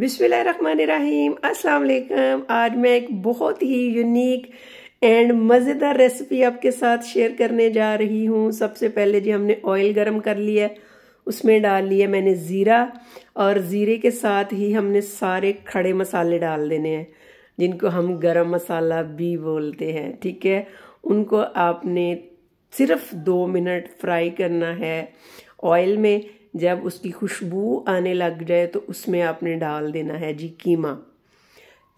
बिस्मिल्लाहिर्रहमानिर्रहीम अस्सलाम वालेकुम आज मैं एक बहुत ही यूनिक एंड मज़ेदार रेसिपी आपके साथ शेयर करने जा रही हूँ सबसे पहले जी हमने ऑयल गरम कर लिया उसमें डाल लिया मैंने ज़ीरा और ज़ीरे के साथ ही हमने सारे खड़े मसाले डाल देने हैं जिनको हम गरम मसाला भी बोलते हैं ठीक है उनको आपने सिर्फ दो मिनट फ्राई करना है ऑयल में जब उसकी खुशबू आने लग जाए तो उसमें आपने डाल देना है जी कीमा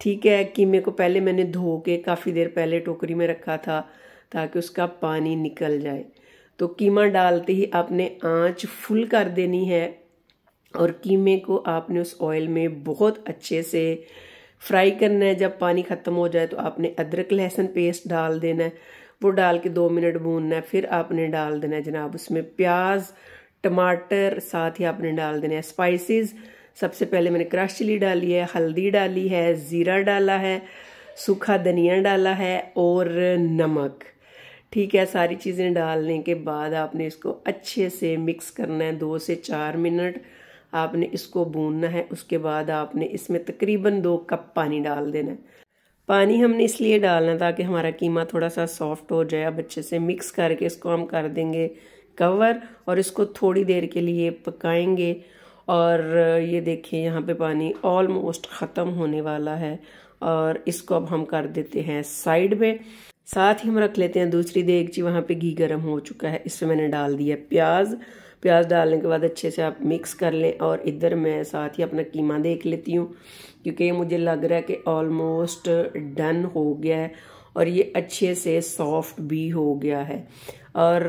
ठीक है कीमे को पहले मैंने धो के काफ़ी देर पहले टोकरी में रखा था ताकि उसका पानी निकल जाए तो कीमा डालते ही आपने आंच फुल कर देनी है और कीमे को आपने उस ऑयल में बहुत अच्छे से फ्राई करना है जब पानी ख़त्म हो जाए तो आपने अदरक लहसुन पेस्ट डाल देना है वो डाल के दो मिनट भूनना है फिर आपने डाल देना है जनाब उसमें प्याज टमाटर साथ ही आपने डाल देने हैं स्पाइसेस सबसे पहले मैंने क्रश चिली डाली है हल्दी डाली है ज़ीरा डाला है सूखा धनिया डाला है और नमक ठीक है सारी चीज़ें डालने के बाद आपने इसको अच्छे से मिक्स करना है दो से चार मिनट आपने इसको भूनना है उसके बाद आपने इसमें तकरीबन दो कप पानी डाल देना है पानी हमने इसलिए डालना ताकि हमारा कीमा थोड़ा सा सॉफ्ट हो जाए अब अच्छे से मिक्स करके इसको हम कर देंगे कवर और इसको थोड़ी देर के लिए पकाएंगे और ये देखिए यहाँ पे पानी ऑलमोस्ट ख़त्म होने वाला है और इसको अब हम कर देते हैं साइड में साथ ही हम रख लेते हैं दूसरी देगची वहाँ पे घी गर्म हो चुका है इसमें मैंने डाल दिया प्याज प्याज डालने के बाद अच्छे से आप मिक्स कर लें और इधर मैं साथ ही अपना कीमा देख लेती हूँ क्योंकि मुझे लग रहा है कि ऑलमोस्ट डन हो गया है और ये अच्छे से सॉफ्ट भी हो गया है और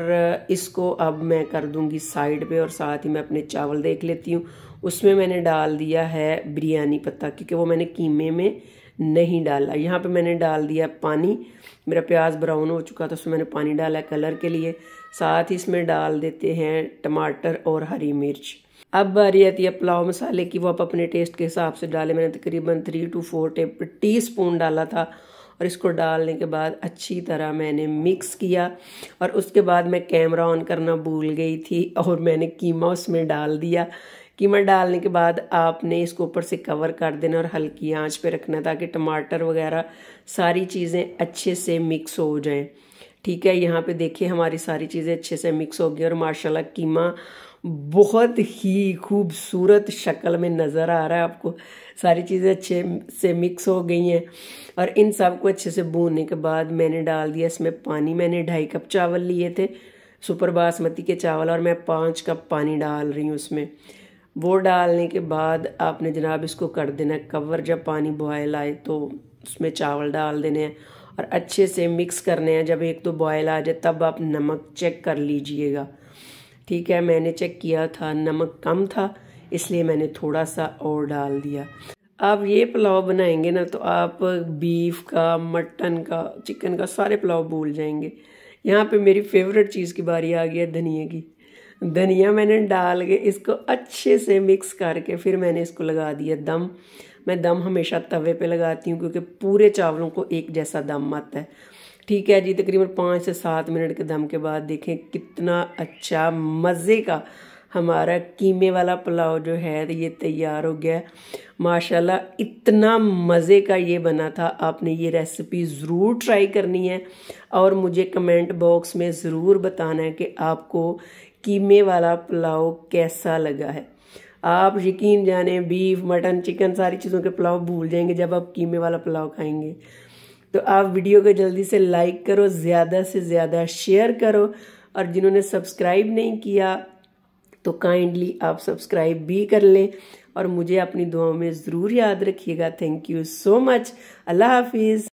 इसको अब मैं कर दूंगी साइड पे और साथ ही मैं अपने चावल देख लेती हूँ उसमें मैंने डाल दिया है बिरयानी पत्ता क्योंकि वो मैंने कीमे में नहीं डाला यहाँ पे मैंने डाल दिया पानी मेरा प्याज ब्राउन हो चुका था उसमें मैंने पानी डाला है कलर के लिए साथ ही इसमें डाल देते हैं टमाटर और हरी मिर्च अब बारी आती है पुलाव मसाले की वो आप अपने टेस्ट के हिसाब से डाले मैंने तकरीबन three two four teaspoon डाला था और इसको डालने के बाद अच्छी तरह मैंने मिक्स किया और उसके बाद मैं कैमरा ऑन करना भूल गई थी और मैंने कीमा उसमें डाल दिया कीमा डालने के बाद आपने इसको ऊपर से कवर कर देना और हल्की आंच पे रखना ताकि टमाटर वगैरह सारी चीज़ें अच्छे से मिक्स हो जाएं ठीक है यहाँ पे देखिए हमारी सारी चीज़ें अच्छे से मिक्स हो गई और माशाल्लाह कीमा बहुत ही खूबसूरत शक्ल में नज़र आ रहा है आपको सारी चीज़ें अच्छे से मिक्स हो गई हैं और इन सब को अच्छे से भूनने के बाद मैंने डाल दिया इसमें पानी मैंने ढाई कप चावल लिए थे सुपर बासमती के चावल और मैं पाँच कप पानी डाल रही हूँ उसमें वो डालने के बाद आपने जनाब इसको कर देना कवर जब पानी बॉयल आए तो उसमें चावल डाल देने हैं और अच्छे से मिक्स करने हैं जब एक तो बॉयल आ जाए तब आप नमक चेक कर लीजिएगा ठीक है मैंने चेक किया था नमक कम था इसलिए मैंने थोड़ा सा और डाल दिया आप ये पुलाव बनाएंगे ना तो आप बीफ का मटन का चिकन का सारे पुलाव भूल जाएंगे यहाँ पे मेरी फेवरेट चीज़ की बारी आ गई है धनिया की धनिया मैंने डाल के इसको अच्छे से मिक्स करके फिर मैंने इसको लगा दिया दम मैं दम हमेशा तवे पे लगाती हूँ क्योंकि पूरे चावलों को एक जैसा दम आता है ठीक है जी तकरीबन पाँच से सात मिनट के दम के बाद देखें कितना अच्छा मज़े का हमारा कीमे वाला पुलाव जो है तो ये तैयार हो गया माशाल्लाह इतना मज़े का ये बना था आपने ये रेसिपी ज़रूर ट्राई करनी है और मुझे कमेंट बॉक्स में ज़रूर बताना है कि आपको कीमे वाला पुलाव कैसा लगा है आप यकीन जाने बीफ मटन चिकन सारी चीज़ों के पुलाव भूल जाएंगे जब आप कीमे वाला पुलाव खाएंगे तो आप वीडियो को जल्दी से लाइक करो ज़्यादा से ज़्यादा शेयर करो और जिन्होंने सब्सक्राइब नहीं किया तो काइंडली आप सब्सक्राइब भी कर लें और मुझे अपनी दुआओं में ज़रूर याद रखिएगा थैंक यू सो मच अल्लाह हाफिज़